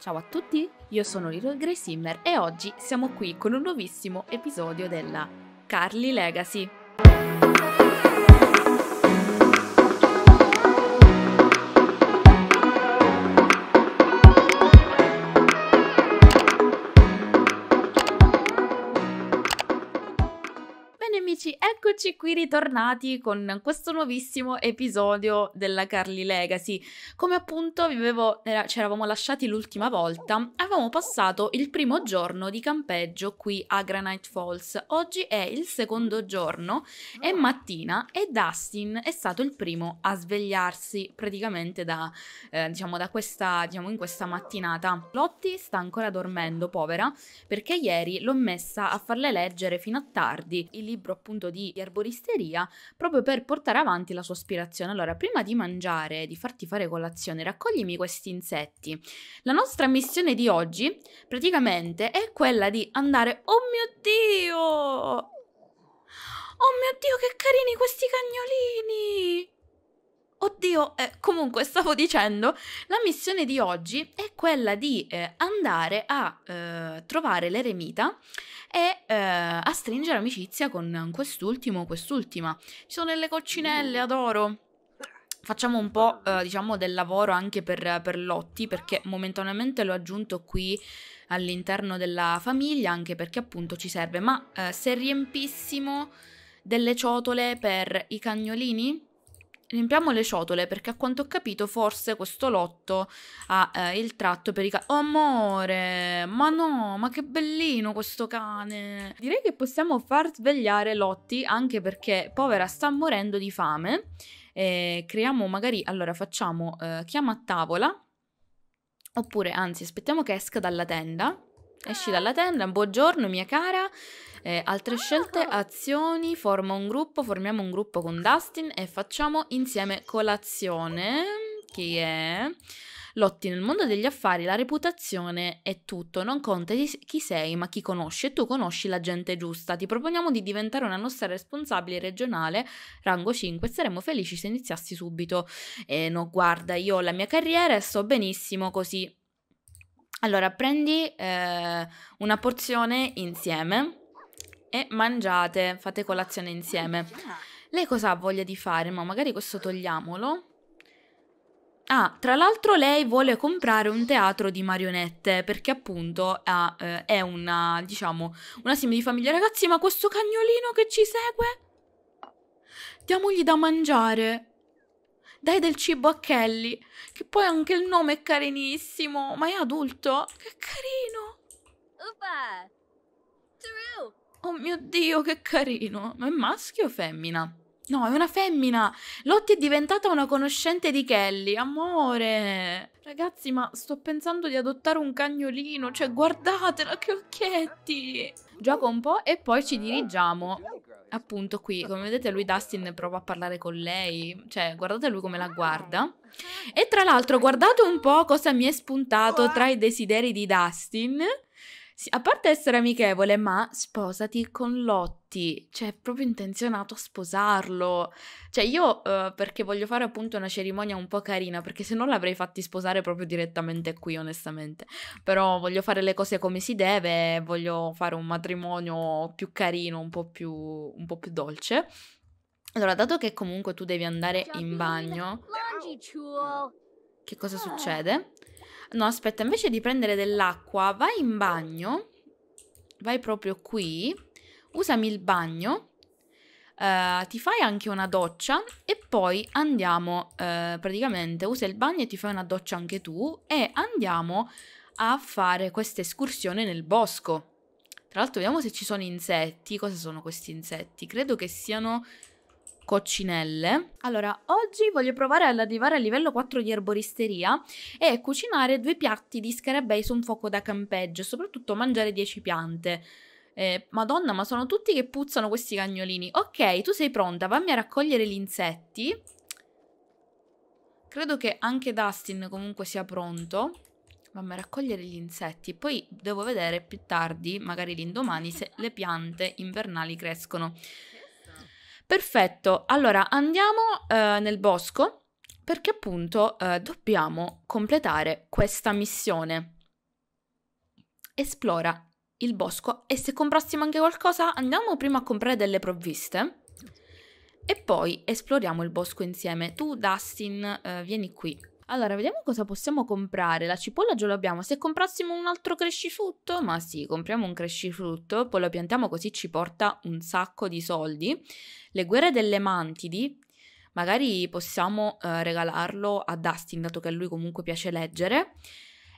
Ciao a tutti, io sono Little Grey Simmer e oggi siamo qui con un nuovissimo episodio della Carly Legacy. Eccoci qui ritornati con questo nuovissimo episodio della Carly Legacy. Come appunto vi avevo, era, ci eravamo lasciati l'ultima volta, avevamo passato il primo giorno di campeggio qui a Granite Falls. Oggi è il secondo giorno, è mattina e Dustin è stato il primo a svegliarsi praticamente da, eh, diciamo, da questa, diciamo, in questa mattinata. Lotti sta ancora dormendo, povera, perché ieri l'ho messa a farle leggere fino a tardi il libro appunto di di arboristeria proprio per portare avanti la sua aspirazione. Allora, prima di mangiare, di farti fare colazione, raccoglimi questi insetti. La nostra missione di oggi praticamente è quella di andare... Oh mio Dio! Oh mio Dio, che carini questi cagnolini! Oddio, eh, comunque stavo dicendo, la missione di oggi è quella di eh, andare a eh, trovare l'eremita e eh, a stringere amicizia con quest'ultimo quest'ultima. Ci sono delle coccinelle, adoro. Facciamo un po', eh, diciamo, del lavoro anche per, per Lotti, perché momentaneamente l'ho aggiunto qui all'interno della famiglia, anche perché appunto ci serve. Ma eh, se riempissimo delle ciotole per i cagnolini Riempiamo le ciotole perché a quanto ho capito forse questo lotto ha eh, il tratto per i cani. Oh, amore, ma no, ma che bellino questo cane. Direi che possiamo far svegliare Lotti anche perché povera sta morendo di fame. E creiamo magari, allora facciamo eh, chiama a tavola oppure anzi aspettiamo che esca dalla tenda Esci dalla tenda, buongiorno mia cara. Eh, altre scelte, azioni, forma un gruppo, formiamo un gruppo con Dustin e facciamo insieme colazione. Chi è? Lotti nel mondo degli affari, la reputazione è tutto, non conta chi sei, ma chi conosci e tu conosci la gente giusta. Ti proponiamo di diventare una nostra responsabile regionale, rango 5, saremmo felici se iniziassi subito. Eh no, guarda, io ho la mia carriera e sto benissimo così. Allora, prendi eh, una porzione insieme e mangiate, fate colazione insieme. Lei cosa ha voglia di fare? Ma magari questo togliamolo. Ah, tra l'altro lei vuole comprare un teatro di marionette perché appunto ha, eh, è una, diciamo, una simile di famiglia. Ragazzi, ma questo cagnolino che ci segue? Diamogli da mangiare dai del cibo a Kelly, che poi anche il nome è carinissimo, ma è adulto. Che carino! Oh mio Dio, che carino! Ma è maschio o femmina? No, è una femmina. Lotti è diventata una conoscente di Kelly. Amore. Ragazzi, ma sto pensando di adottare un cagnolino. Cioè, guardatela, che occhietti. Gioca un po' e poi ci dirigiamo appunto qui, come vedete lui Dustin prova a parlare con lei, cioè guardate lui come la guarda. E tra l'altro guardate un po' cosa mi è spuntato tra i desideri di Dustin. A parte essere amichevole, ma sposati con Lot infatti, cioè, è proprio intenzionato a sposarlo. Cioè, io eh, perché voglio fare appunto una cerimonia un po' carina, perché se no l'avrei fatti sposare proprio direttamente qui, onestamente. Però voglio fare le cose come si deve, voglio fare un matrimonio più carino, un po' più, un po più dolce. Allora, dato che comunque tu devi andare in bagno, che cosa ah. succede? No, aspetta, invece di prendere dell'acqua, vai in bagno, vai proprio qui usami il bagno, eh, ti fai anche una doccia e poi andiamo, eh, praticamente usa il bagno e ti fai una doccia anche tu e andiamo a fare questa escursione nel bosco. Tra l'altro vediamo se ci sono insetti, cosa sono questi insetti? Credo che siano coccinelle. Allora, oggi voglio provare ad arrivare al livello 4 di erboristeria e cucinare due piatti di scarabei su un fuoco da campeggio, soprattutto mangiare 10 piante eh, Madonna, ma sono tutti che puzzano questi cagnolini. Ok, tu sei pronta, fammi a raccogliere gli insetti. Credo che anche Dustin comunque sia pronto. Vammi a raccogliere gli insetti. Poi devo vedere più tardi, magari l'indomani, se le piante invernali crescono. Perfetto, allora andiamo eh, nel bosco perché appunto eh, dobbiamo completare questa missione. Esplora il bosco e se comprassimo anche qualcosa andiamo prima a comprare delle provviste e poi esploriamo il bosco insieme. Tu Dustin eh, vieni qui. Allora, vediamo cosa possiamo comprare. La cipolla già l'abbiamo. Se comprassimo un altro crescifrutto, ma sì, compriamo un crescifrutto, poi lo piantiamo così ci porta un sacco di soldi. Le guerre delle mantidi, magari possiamo eh, regalarlo a Dustin, dato che a lui comunque piace leggere.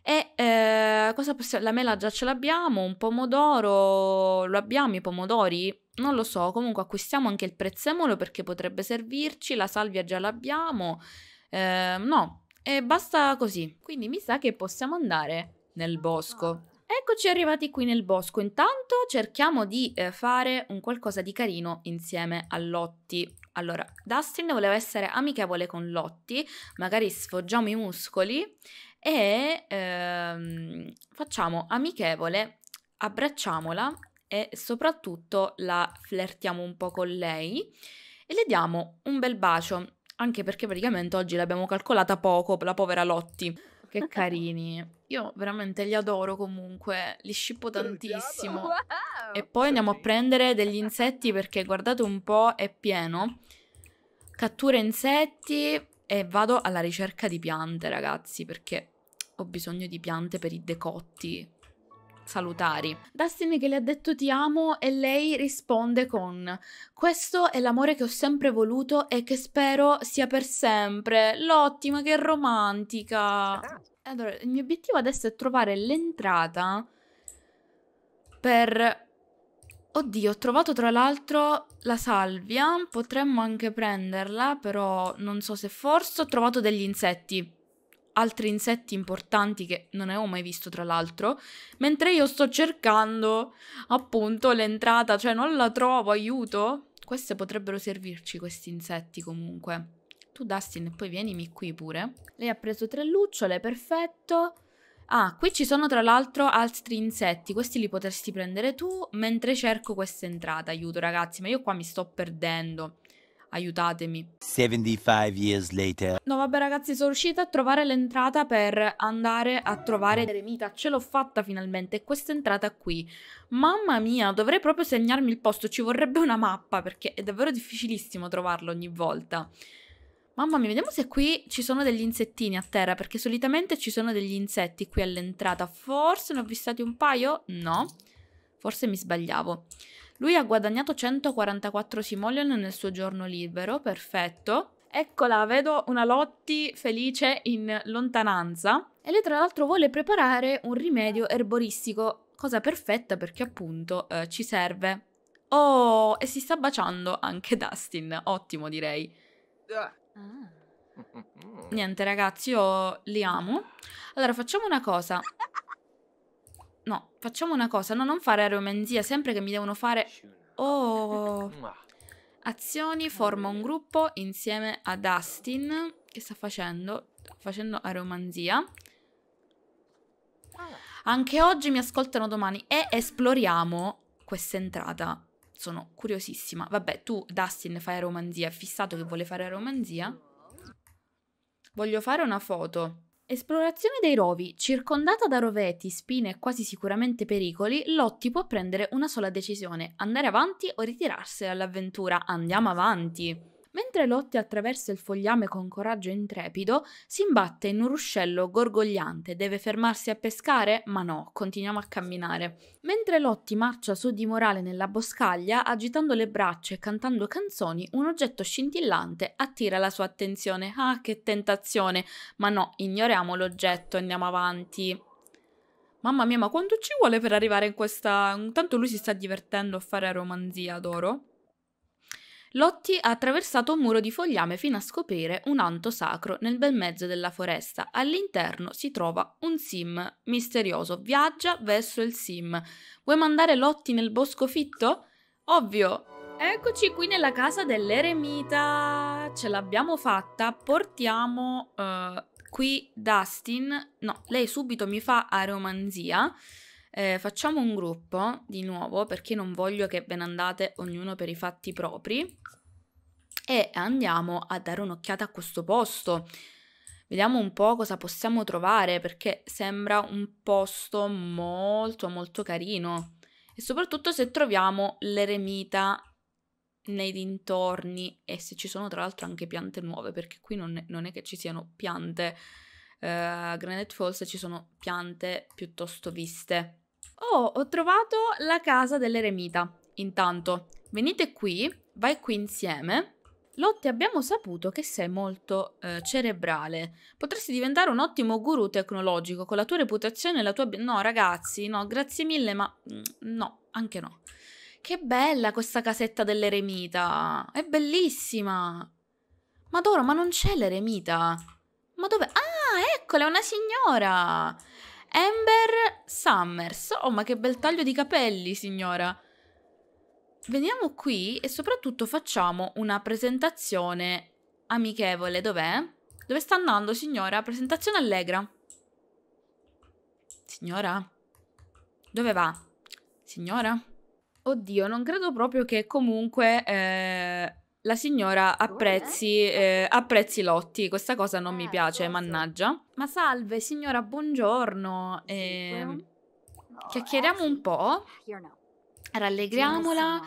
E eh, cosa possiamo? La mela già ce l'abbiamo, un pomodoro lo abbiamo, i pomodori? Non lo so, comunque acquistiamo anche il prezzemolo perché potrebbe servirci, la salvia già l'abbiamo, eh, no, e basta così. Quindi mi sa che possiamo andare nel bosco. Eccoci arrivati qui nel bosco, intanto cerchiamo di eh, fare un qualcosa di carino insieme a Lotti. Allora, Dustin voleva essere amichevole con Lotti, magari sfoggiamo i muscoli e ehm, facciamo amichevole, abbracciamola e soprattutto la flirtiamo un po' con lei e le diamo un bel bacio, anche perché praticamente oggi l'abbiamo calcolata poco, la povera Lotti. Che carini. Io veramente li adoro comunque, li scippo tantissimo. Wow. E poi andiamo a prendere degli insetti perché guardate un po' è pieno. Cattura insetti e vado alla ricerca di piante ragazzi perché ho bisogno di piante per i decotti salutari. Dustin che le ha detto ti amo e lei risponde con questo è l'amore che ho sempre voluto e che spero sia per sempre. L'ottima che romantica. Allora, il mio obiettivo adesso è trovare l'entrata per... Oddio, ho trovato tra l'altro la salvia, potremmo anche prenderla, però non so se forse ho trovato degli insetti altri insetti importanti che non avevo mai visto tra l'altro, mentre io sto cercando appunto l'entrata, cioè non la trovo, aiuto. Queste potrebbero servirci questi insetti comunque. Tu Dustin, poi vienimi qui pure. Lei ha preso tre lucciole, perfetto. Ah, qui ci sono tra l'altro altri insetti, questi li potresti prendere tu mentre cerco questa entrata. Aiuto ragazzi, ma io qua mi sto perdendo aiutatemi. 75 years later. No vabbè ragazzi, sono riuscita a trovare l'entrata per andare a trovare l'eremita, ce l'ho fatta finalmente, questa entrata qui. Mamma mia, dovrei proprio segnarmi il posto, ci vorrebbe una mappa perché è davvero difficilissimo trovarlo ogni volta. Mamma mia, vediamo se qui ci sono degli insettini a terra, perché solitamente ci sono degli insetti qui all'entrata. Forse ne ho vistati un paio? No, forse mi sbagliavo. Lui ha guadagnato 144 simoleon nel suo giorno libero, perfetto. Eccola, vedo una Lotti felice in lontananza. E lei tra l'altro vuole preparare un rimedio erboristico, cosa perfetta perché appunto eh, ci serve. Oh, e si sta baciando anche Dustin, ottimo direi. Ah. Niente ragazzi, io li amo. Allora facciamo una cosa. No, facciamo una cosa. No, non fare aeromenzia. Sempre che mi devono fare... Oh... Azioni, forma un gruppo insieme a Dustin. Che sta facendo? Sta facendo aromanzia. Anche oggi mi ascoltano domani e esploriamo questa entrata. Sono curiosissima. Vabbè, tu, Dustin, fai aromanzia. È fissato che vuole fare aromanzia. Voglio fare una foto. Esplorazione dei rovi. Circondata da roveti, spine e quasi sicuramente pericoli, Lotti può prendere una sola decisione: andare avanti o ritirarsi dall'avventura. Andiamo avanti! mentre Lotte attraversa il fogliame con coraggio intrepido, si imbatte in un ruscello gorgogliante. Deve fermarsi a pescare? Ma no, continuiamo a camminare. Mentre Lotti marcia su di morale nella boscaglia, agitando le braccia e cantando canzoni, un oggetto scintillante attira la sua attenzione. Ah, che tentazione! Ma no, ignoriamo l'oggetto andiamo avanti. Mamma mia, ma quanto ci vuole per arrivare in questa... Intanto lui si sta divertendo a fare romanzia d'oro. Lotti ha attraversato un muro di fogliame fino a scoprire un anto sacro nel bel mezzo della foresta. All'interno si trova un sim misterioso. Viaggia verso il sim. Vuoi mandare Lotti nel bosco fitto? Ovvio! Eccoci qui nella casa dell'eremita. Ce l'abbiamo fatta. Portiamo uh, qui Dustin. No, lei subito mi fa aromanzia eh, facciamo un gruppo di nuovo perché non voglio che ve ne andate ognuno per i fatti propri e andiamo a dare un'occhiata a questo posto. Vediamo un po' cosa possiamo trovare perché sembra un posto molto molto carino e soprattutto se troviamo l'eremita nei dintorni e se ci sono tra l'altro anche piante nuove perché qui non è, non è che ci siano piante uh, a Granite Falls ci sono piante piuttosto viste Oh, ho trovato la casa dell'eremita. Intanto, venite qui, vai qui insieme. Lotte, abbiamo saputo che sei molto eh, cerebrale. Potresti diventare un ottimo guru tecnologico con la tua reputazione e la tua... No, ragazzi, no, grazie mille, ma mm, no, anche no. Che bella questa casetta dell'eremita. È bellissima. Madonna, ma non c'è l'eremita. Ma dove... Ah, eccola, è una signora. Amber Summers. Oh, ma che bel taglio di capelli, signora. Veniamo qui e soprattutto facciamo una presentazione amichevole. Dov'è? Dove sta andando, signora? Presentazione allegra. Signora? Dove va? Signora? Oddio, non credo proprio che comunque eh, la signora apprezzi, eh, a lotti, questa cosa non eh, mi piace, forse. mannaggia. Ma salve signora, buongiorno. Ehm, eh, oh, chiacchieriamo un po', rallegriamola.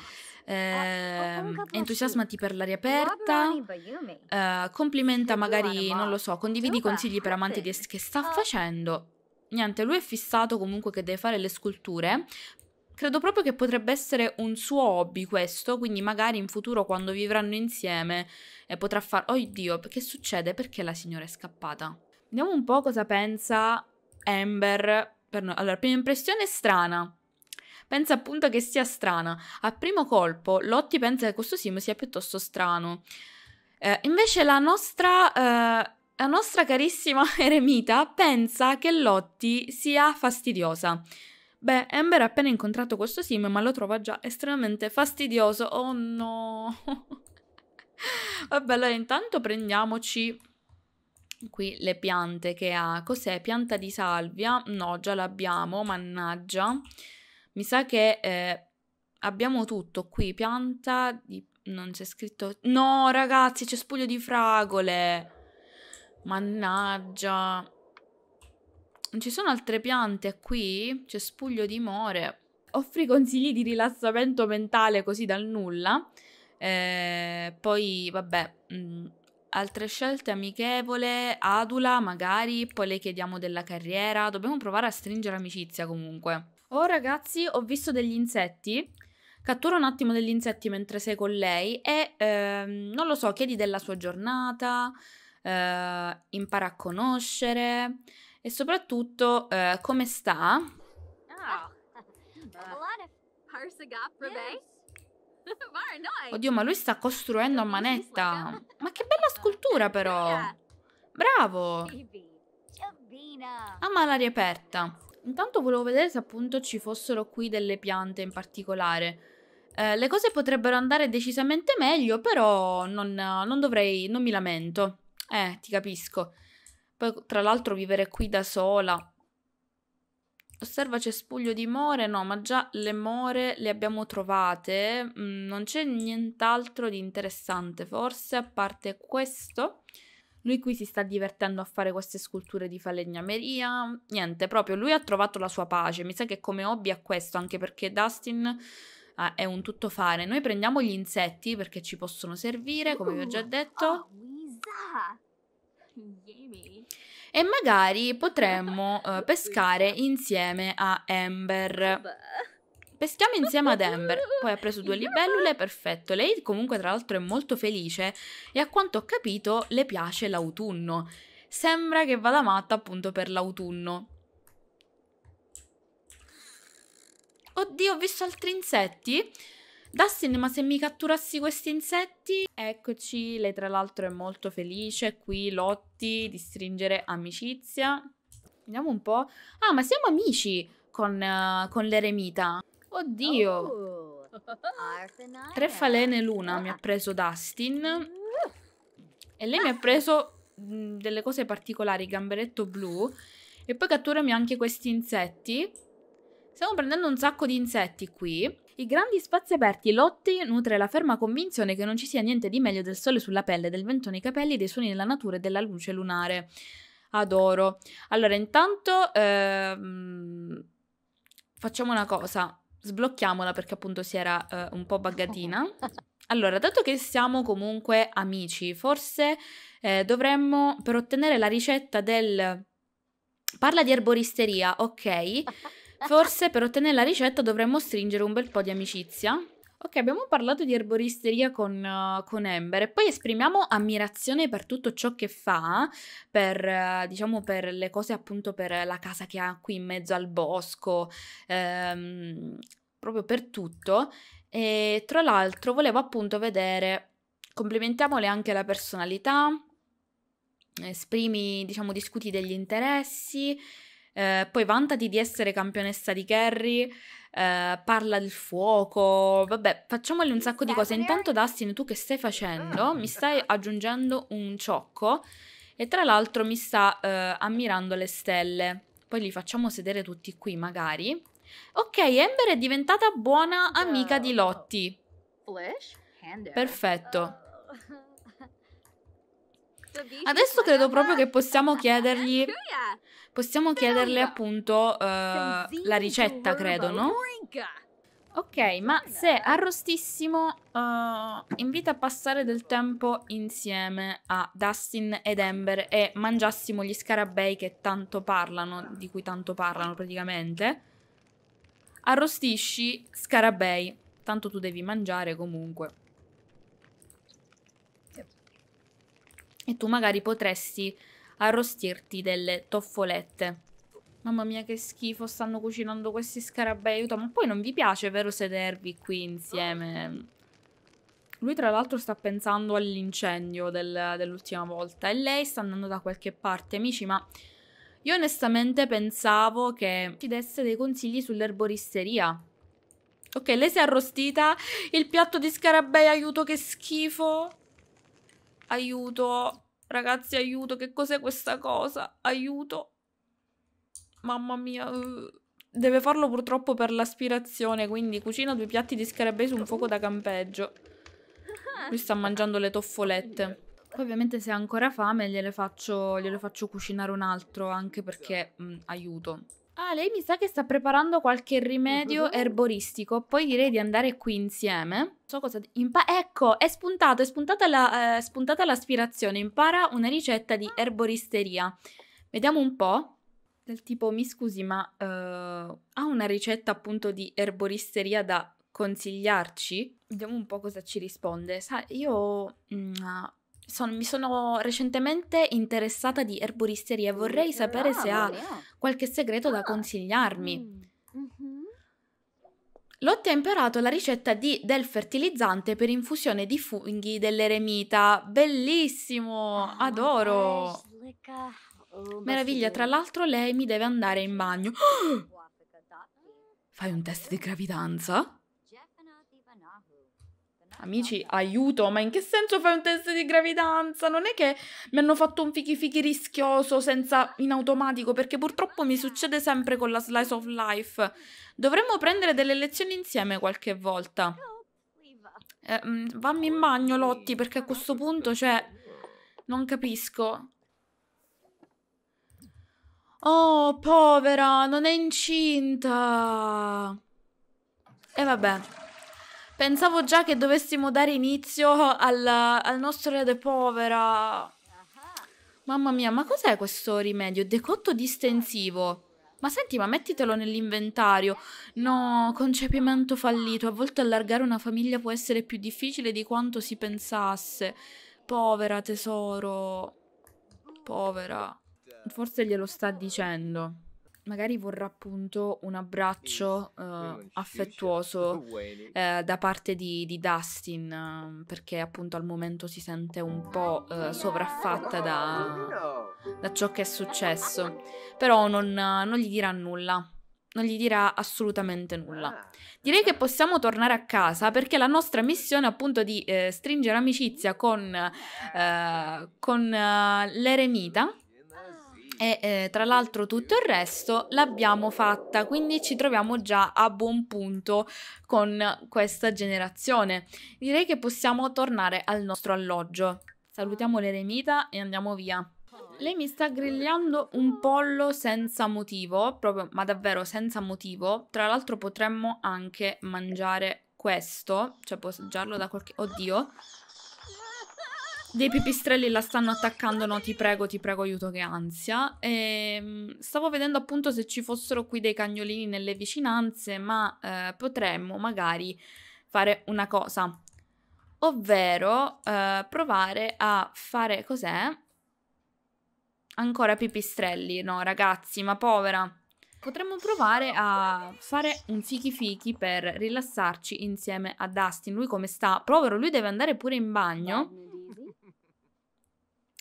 Eh, ehm, entusiasmati per l'aria aperta, eh, complimenta magari, non lo so, condividi consigli per amanti di che sta facendo. Niente, lui è fissato comunque che deve fare le sculture Credo proprio che potrebbe essere un suo hobby questo, quindi magari in futuro quando vivranno insieme eh, potrà fare... Oh Dio, che succede? Perché la signora è scappata? Vediamo un po' cosa pensa Amber. Per noi. Allora, prima impressione è strana. Pensa appunto che sia strana. A primo colpo, Lotti pensa che questo sim sia piuttosto strano. Eh, invece la nostra... Eh... La nostra carissima eremita pensa che Lotti sia fastidiosa. Beh, Amber ha appena incontrato questo sim, ma lo trova già estremamente fastidioso. Oh no! Vabbè, allora intanto prendiamoci qui le piante che ha. Cos'è? Pianta di salvia? No, già l'abbiamo, mannaggia. Mi sa che eh, abbiamo tutto qui. Pianta di... non c'è scritto... No, ragazzi, c'è spuglio di fragole! Mannaggia! Non ci sono altre piante qui? C'è spuglio di more. Offri consigli di rilassamento mentale così dal nulla. Eh, poi, vabbè, mh, mm, altre scelte amichevole, adula magari, poi le chiediamo della carriera. Dobbiamo provare a stringere amicizia comunque. Oh ragazzi, ho visto degli insetti. Cattura un attimo degli insetti mentre sei con lei e ehm, non lo so, chiedi della sua giornata, eh, impara a conoscere, e soprattutto eh, come sta? Ah. Oddio, ma lui sta costruendo a manetta. Ma che bella scultura però. Bravo. Ama ah, l'aria aperta. Intanto volevo vedere se appunto ci fossero qui delle piante in particolare. Eh, le cose potrebbero andare decisamente meglio, però non, non dovrei, non mi lamento. Eh, ti capisco. Poi, tra l'altro, vivere qui da sola. Osserva cespuglio di more, no, ma già le more le abbiamo trovate. Mm, non c'è nient'altro di interessante, forse, a parte questo. Lui qui si sta divertendo a fare queste sculture di falegnameria. Niente, proprio lui ha trovato la sua pace. Mi sa che come hobby ha questo, anche perché Dustin ah, è un tuttofare. Noi prendiamo gli insetti perché ci possono servire, come vi ho già oh, detto. Oh, e magari potremmo uh, pescare insieme a Amber. Peschiamo insieme ad Amber. Poi ha preso due libellule, perfetto. Lei comunque tra l'altro è molto felice e a quanto ho capito le piace l'autunno. Sembra che vada matta appunto per l'autunno. Oddio, ho visto altri insetti. Dustin, ma se mi catturassi questi insetti? Eccoci, lei tra l'altro è molto felice, qui lotti di stringere amicizia. Vediamo un po'. Ah, ma siamo amici con, uh, con l'eremita. Oddio. Oh. Tre falene l'una mi ha preso Dustin. E lei mi ha preso mh, mm, delle cose particolari, gamberetto blu. E poi catturami anche questi insetti. Stiamo prendendo un sacco di insetti qui. I grandi spazi aperti Lotti nutre la ferma convinzione che non ci sia niente di meglio del sole sulla pelle, del vento nei capelli, dei suoni della natura e della luce lunare. Adoro. Allora, intanto ehm, facciamo una cosa. Sblocchiamola perché appunto si era eh, un po' buggatina. Allora, dato che siamo comunque amici, forse eh, dovremmo, per ottenere la ricetta del... Parla di erboristeria, ok. Forse per ottenere la ricetta dovremmo stringere un bel po' di amicizia. Ok, abbiamo parlato di erboristeria con, uh, con, Ember e poi esprimiamo ammirazione per tutto ciò che fa, per, uh, diciamo, per le cose appunto, per la casa che ha qui in mezzo al bosco, ehm, proprio per tutto. E tra l'altro volevo appunto vedere, complimentiamole anche la personalità, esprimi, diciamo, discuti degli interessi, eh, poi vantati di essere campionessa di Kerry, eh, parla del fuoco, vabbè, facciamole un sacco di cose. Intanto Dustin, tu che stai facendo? Mi stai aggiungendo un ciocco e tra l'altro mi sta eh, ammirando le stelle. Poi li facciamo sedere tutti qui magari. Ok, Ember è diventata buona amica di Lotti. Perfetto. Adesso credo proprio che possiamo chiedergli. Eh. Possiamo chiederle appunto uh, la ricetta, credo, no? Ok, ma se arrostissimo, uh, invita a passare del tempo insieme a Dustin ed Ember e mangiassimo gli scarabei che tanto parlano, di cui tanto parlano praticamente. Arrostisci scarabei, tanto tu devi mangiare comunque. e tu magari potresti arrostirti delle toffolette. Mamma mia che schifo, stanno cucinando questi scarabei, aiuto, ma poi non vi piace vero sedervi qui insieme? Lui tra l'altro sta pensando all'incendio del, dell'ultima volta e lei sta andando da qualche parte, amici, ma io onestamente pensavo che ci desse dei consigli sull'erboristeria. Ok, lei si è arrostita, il piatto di scarabei, aiuto, che schifo! Aiuto. Ragazzi, aiuto. Che cos'è questa cosa? Aiuto. Mamma mia. Uh, deve farlo purtroppo per l'aspirazione, quindi cucina due piatti di scarabei su un fuoco da campeggio. Lui sta mangiando le toffolette. Poi ovviamente se ha ancora fame gliele faccio, gliele faccio cucinare un altro, anche perché mh, aiuto. Ah, lei mi sa che sta preparando qualche rimedio mm-hmm. erboristico, poi direi di andare qui insieme. So cosa... Impa- ecco, è spuntato, è spuntata, la, eh, spuntata l'aspirazione, impara una ricetta di erboristeria. Vediamo un po'. Del tipo, mi scusi, ma uh, ha una ricetta appunto di erboristeria da consigliarci? Vediamo un po' cosa ci risponde. Sa, io... Mm, sono, mi sono recentemente interessata di erboristeria e mm, vorrei sapere se ha ah. qualche segreto da ah, consigliarmi. Mm, mm-hmm. Lotti ha imparato la ricetta di, del fertilizzante per infusione di funghi dell'eremita. Bellissimo! Ah, Adoro! Oh, Meraviglia, tra l'altro lei mi deve andare in bagno. Fai un test di gravidanza? Amici, aiuto, ma in che senso fai un test di gravidanza? Non è che mi hanno fatto un fichi fichi rischioso senza in automatico, perché purtroppo mi succede sempre con la slice of life. Dovremmo prendere delle lezioni insieme qualche volta. Eh, mm, vammi in bagno, Lotti, perché a questo punto, cioè, non capisco. Oh, povera, non è incinta. E eh, vabbè. Pensavo già che dovessimo dare inizio al, al nostro rede povera. Mamma mia, ma cos'è questo rimedio? Decotto distensivo. Ma senti, ma mettitelo nell'inventario. No, concepimento fallito. A volte allargare una famiglia può essere più difficile di quanto si pensasse. Povera tesoro. Povera. Forse glielo sta dicendo magari vorrà appunto un abbraccio uh, affettuoso uh, da parte di, di Dustin, uh, perché appunto al momento si sente un po' eh, sovraffatta da, da, ciò che è successo, però non, non gli dirà nulla. Non gli dirà assolutamente nulla. Direi che possiamo tornare a casa perché la nostra missione è appunto di stringere amicizia con, con l'eremita e eh, tra l'altro tutto il resto l'abbiamo fatta, quindi ci troviamo già a buon punto con questa generazione. Direi che possiamo tornare al nostro alloggio. Salutiamo l'eremita e andiamo via. Lei mi sta grigliando un pollo senza motivo, proprio, ma davvero senza motivo. Tra l'altro potremmo anche mangiare questo, cioè posteggiarlo da qualche... Oddio, dei pipistrelli la stanno attaccando, no ti prego, ti prego aiuto che ansia. E, ehm, stavo vedendo appunto se ci fossero qui dei cagnolini nelle vicinanze, ma eh, potremmo magari fare una cosa, ovvero eh, provare a fare cos'è? Ancora pipistrelli, no ragazzi, ma povera. Potremmo provare a fare un fichi fichi per rilassarci insieme a Dustin. Lui come sta? Povero, lui deve andare pure in bagno.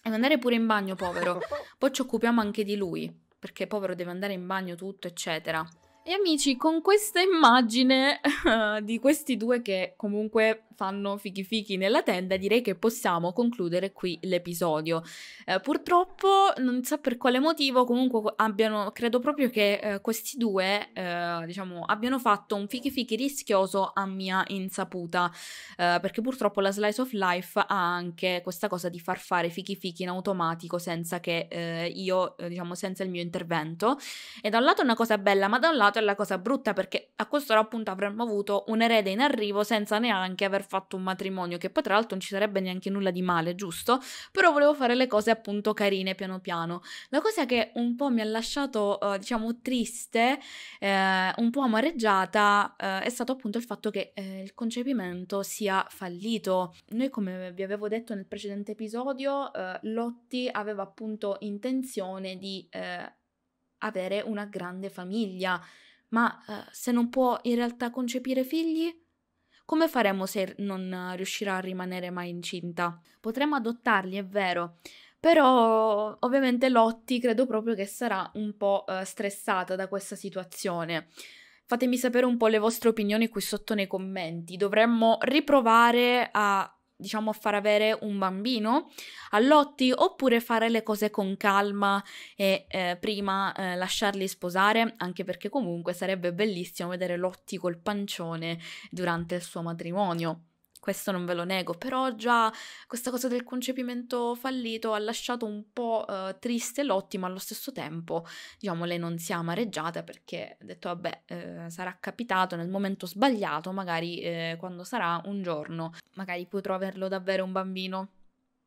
Deve andare pure in bagno, povero. Poi ci occupiamo anche di lui, perché povero deve andare in bagno tutto, eccetera. E amici, con questa immagine uh, di questi due che comunque fanno fichi fichi nella tenda, direi che possiamo concludere qui l'episodio. Eh, purtroppo, non so per quale motivo, comunque abbiano, credo proprio che eh, questi due, eh, diciamo, abbiano fatto un fichi fichi rischioso a mia insaputa, eh, perché purtroppo la slice of life ha anche questa cosa di far fare fichi fichi in automatico senza che eh, io, eh, diciamo, senza il mio intervento. E da un lato è una cosa bella, ma da un lato è la cosa brutta, perché a questo punto avremmo avuto un erede in arrivo senza neanche aver fatto un matrimonio, che poi tra l'altro non ci sarebbe neanche nulla di male, giusto? Però volevo fare le cose appunto carine piano piano. La cosa che un po' mi ha lasciato, eh, diciamo, triste, eh, un po' amareggiata, eh, è stato appunto il fatto che eh, il concepimento sia fallito. Noi, come vi avevo detto nel precedente episodio, eh, Lotti aveva appunto intenzione di eh, avere una grande famiglia ma uh, se non può in realtà concepire figli, come faremo se non riuscirà a rimanere mai incinta? Potremmo adottarli, è vero, però ovviamente Lotti credo proprio che sarà un po' eh, stressata da questa situazione. Fatemi sapere un po' le vostre opinioni qui sotto nei commenti. Dovremmo riprovare a diciamo far avere un bambino a Lotti oppure fare le cose con calma e eh, prima eh, lasciarli sposare anche perché comunque sarebbe bellissimo vedere Lotti col pancione durante il suo matrimonio questo non ve lo nego, però già questa cosa del concepimento fallito ha lasciato un po' eh, triste Lotti, ma allo stesso tempo, diciamo, lei non si è amareggiata perché ha detto, vabbè, eh, sarà capitato nel momento sbagliato, magari eh, quando sarà un giorno, magari potrò averlo davvero un bambino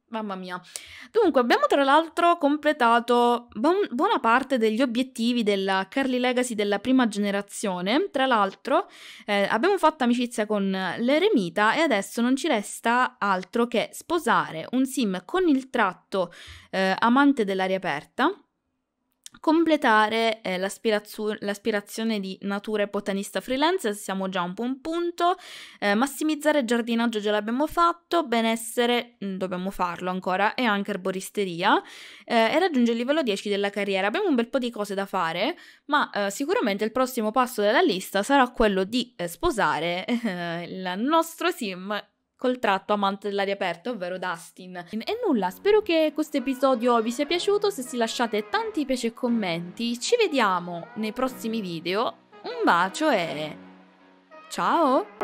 Mamma mia. Dunque, abbiamo tra l'altro completato bu- buona parte degli obiettivi della Carly Legacy della prima generazione. Tra l'altro, eh, abbiamo fatto amicizia con l'eremita e adesso non ci resta altro che sposare un sim con il tratto eh, amante dell'aria aperta completare eh, l'aspirazio- l'aspirazione di natura e botanista freelance, siamo già a un buon punto, eh, massimizzare il giardinaggio già l'abbiamo fatto, benessere mm, dobbiamo farlo ancora e anche erboristeria eh, e raggiungere il livello 10 della carriera. Abbiamo un bel po' di cose da fare, ma eh, sicuramente il prossimo passo della lista sarà quello di eh, sposare il nostro sim col tratto amante dell'aria aperta, ovvero Dustin. E nulla, spero che questo episodio vi sia piaciuto, se si lasciate tanti piace e commenti, ci vediamo nei prossimi video, un bacio e ciao!